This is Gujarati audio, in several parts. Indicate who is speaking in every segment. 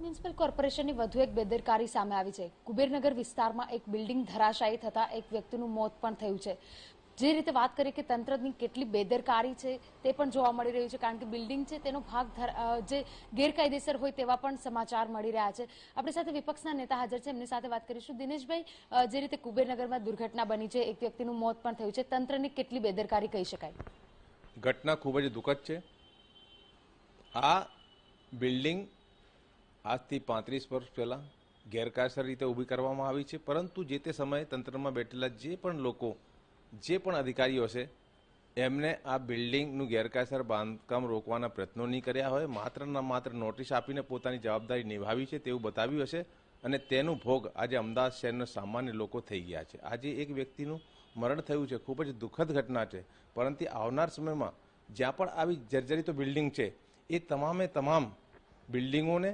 Speaker 1: સુરત મ્યુનિસિપલ કોર્પોરેશનની વધુ એક બેદરકારી સામે આવી છે કુબેરનગર વિસ્તારમાં એક બિલ્ડિંગ ધરાશાયી થતા એક વ્યક્તિનું મોત પણ થયું છે જે રીતે વાત કરીએ કે તંત્રની કેટલી બેદરકારી છે તે પણ જોવા મળી રહ્યું છે કારણ કે બિલ્ડિંગ છે તેનો ભાગ જે ગેરકાયદેસર હોય તેવા પણ સમાચાર મળી રહ્યા છે આપણી સાથે વિપક્ષના નેતા હાજર છે એમની સાથે વાત કરીશું દિનેશભાઈ જે રીતે કુબેરનગરમાં દુર્ઘટના બની છે એક વ્યક્તિનું મોત પણ થયું છે તંત્રની કેટલી બેદરકારી કહી શકાય
Speaker 2: ઘટના ખૂબ જ દુઃખદ છે આ બિલ્ડિંગ આજથી પાંત્રીસ વર્ષ પહેલાં ગેરકાયદેસર રીતે ઊભી કરવામાં આવી છે પરંતુ જે તે સમયે તંત્રમાં બેઠેલા જે પણ લોકો જે પણ અધિકારીઓ છે એમને આ બિલ્ડિંગનું ગેરકાયદેસર બાંધકામ રોકવાના પ્રયત્નો નહીં કર્યા હોય માત્ર માત્રના માત્ર નોટિસ આપીને પોતાની જવાબદારી નિભાવી છે તેવું બતાવ્યું હશે અને તેનું ભોગ આજે અમદાવાદ શહેરના સામાન્ય લોકો થઈ ગયા છે આજે એક વ્યક્તિનું મરણ થયું છે ખૂબ જ દુઃખદ ઘટના છે પરંતુ આવનાર સમયમાં જ્યાં પણ આવી જર્જરિત બિલ્ડિંગ છે એ તમામે તમામ બિલ્ડિંગોને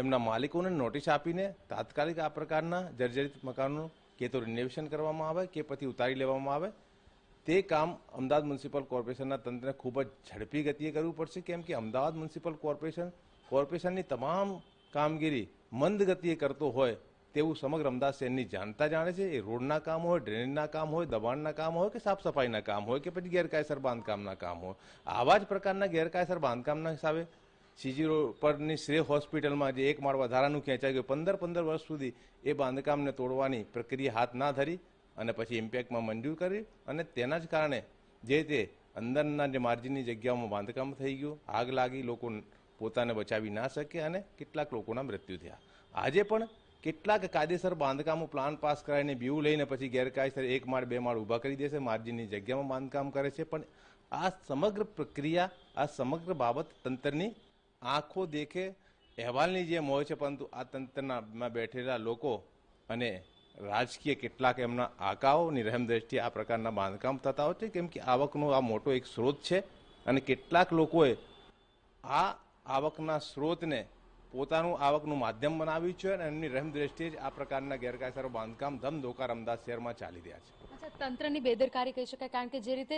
Speaker 2: એમના માલિકોને નોટિસ આપીને તાત્કાલિક આ પ્રકારના જર્જરિત મકાનોનું કે તો રિનોવેશન કરવામાં આવે કે પછી ઉતારી લેવામાં આવે તે કામ અમદાવાદ મ્યુનિસિપલ કોર્પોરેશનના તંત્રને ખૂબ જ ઝડપી ગતિએ કરવું પડશે કેમ કે અમદાવાદ મ્યુનિસિપલ કોર્પોરેશન કોર્પોરેશનની તમામ કામગીરી મંદ ગતિએ કરતો હોય તેવું સમગ્ર અમદાવાદ શહેરની જાણતા જાણે છે એ રોડના કામ હોય ડ્રેનેજના કામ હોય દબાણના કામ હોય કે સાફ સફાઈના કામ હોય કે પછી ગેરકાયસર બાંધકામના કામ હોય આવા જ પ્રકારના ગેરકાયસર બાંધકામના હિસાબે સીજી રોડ પરની શ્રેય હોસ્પિટલમાં જે એક માળ વધારાનું ખેંચાઈ ગયું પંદર પંદર વર્ષ સુધી એ બાંધકામને તોડવાની પ્રક્રિયા હાથ ના ધરી અને પછી ઇમ્પેક્ટમાં મંજૂર કરી અને તેના જ કારણે જે તે અંદરના જે માર્જિનની જગ્યાઓમાં બાંધકામ થઈ ગયું આગ લાગી લોકો પોતાને બચાવી ના શકે અને કેટલાક લોકોના મૃત્યુ થયા આજે પણ કેટલાક કાયદેસર બાંધકામો પ્લાન પાસ કરાવીને બીવું લઈને પછી ગેરકાયદેસર એક માળ બે માળ ઊભા કરી દે છે માર્જિનની જગ્યામાં બાંધકામ કરે છે પણ આ સમગ્ર પ્રક્રિયા આ સમગ્ર બાબત તંત્રની આંખો દેખે અહેવાલની જેમ હોય છે પરંતુ આ તંત્રના બેઠેલા લોકો અને રાજકીય કેટલાક એમના આકાઓની દ્રષ્ટિએ આ પ્રકારના બાંધકામ થતા હોય છે કેમ કે આવકનો આ મોટો એક સ્ત્રોત છે અને કેટલાક લોકોએ આ આવકના સ્રોતને પોતાનું આવકનું માધ્યમ બનાવ્યું છે અને એમની રહેમ દ્રષ્ટિએ જ આ પ્રકારના ગેરકાયદેસર બાંધકામ ધમધોકાર અમદાવાદ શહેરમાં ચાલી રહ્યા છે
Speaker 1: અચ્છા તંત્રની બેદરકારી કહી શકાય કારણ કે જે રીતે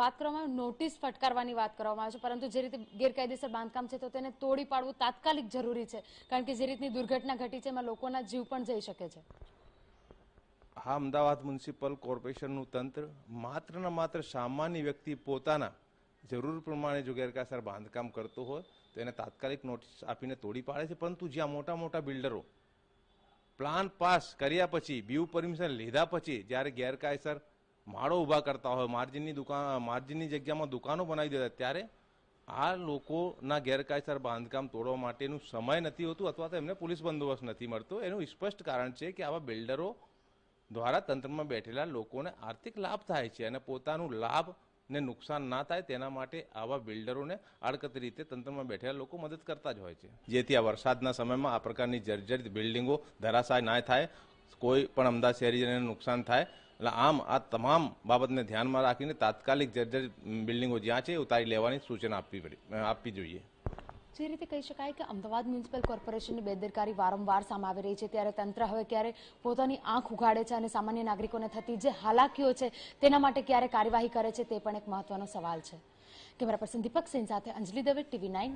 Speaker 1: વાત કરવામાં નોટિસ ફટકારવાની વાત કરવામાં આવે છે પરંતુ જે રીતે ગેરકાયદેસર બાંધકામ છે તો તેને તોડી પાડવું તાત્કાલિક જરૂરી છે કારણ કે જે રીતની દુર્ઘટના ઘટી છે એમાં લોકોના જીવ પણ જઈ શકે છે
Speaker 2: હા અમદાવાદ મ્યુનિસિપલ કોર્પોરેશનનું તંત્ર માત્ર ને માત્ર સામાન્ય વ્યક્તિ પોતાના જરૂર પ્રમાણે જો ગેરકાયસર બાંધકામ કરતો હોય તો એને તાત્કાલિક નોટિસ આપીને તોડી પાડે છે પરંતુ જ્યાં મોટા મોટા બિલ્ડરો પ્લાન પાસ કર્યા પછી બીયુ પરમિશન લીધા પછી જ્યારે ગેરકાયસર માળો ઊભા કરતા હોય માર્જિનની દુકાન માર્જિનની જગ્યામાં દુકાનો બનાવી દેતા ત્યારે આ લોકોના ગેરકાયસર બાંધકામ તોડવા માટેનું સમય નથી હોતું અથવા તો એમને પોલીસ બંદોબસ્ત નથી મળતો એનું સ્પષ્ટ કારણ છે કે આવા બિલ્ડરો દ્વારા તંત્રમાં બેઠેલા લોકોને આર્થિક લાભ થાય છે અને પોતાનું લાભ ને નુકસાન ના થાય તેના માટે આવા બિલ્ડરોને આડકતરી રીતે તંત્રમાં બેઠેલા લોકો મદદ કરતા જ હોય છે જેથી આ વરસાદના સમયમાં આ પ્રકારની જર્જરિત બિલ્ડિંગો ધરાશાય ના થાય કોઈ પણ અમદાવાદ શહેરીજનને નુકસાન થાય એટલે આમ આ તમામ બાબતને ધ્યાનમાં રાખીને તાત્કાલિક જર્જરિત બિલ્ડિંગો જ્યાં છે ઉતારી લેવાની સૂચના આપવી પડી આપવી જોઈએ
Speaker 1: જે રીતે કહી શકાય કે અમદાવાદ મ્યુનિસિપલ કોર્પોરેશનની બેદરકારી વારંવાર સામે રહી છે ત્યારે તંત્ર હવે ક્યારે પોતાની આંખ ઉઘાડે છે અને સામાન્ય નાગરિકોને થતી જે હાલાકીઓ છે તેના માટે ક્યારે કાર્યવાહી કરે છે તે પણ એક મહત્વનો સવાલ છે કેમેરા પર્સન દીપક સિંહ સાથે અંજલિ દવે ટીવી નાઇન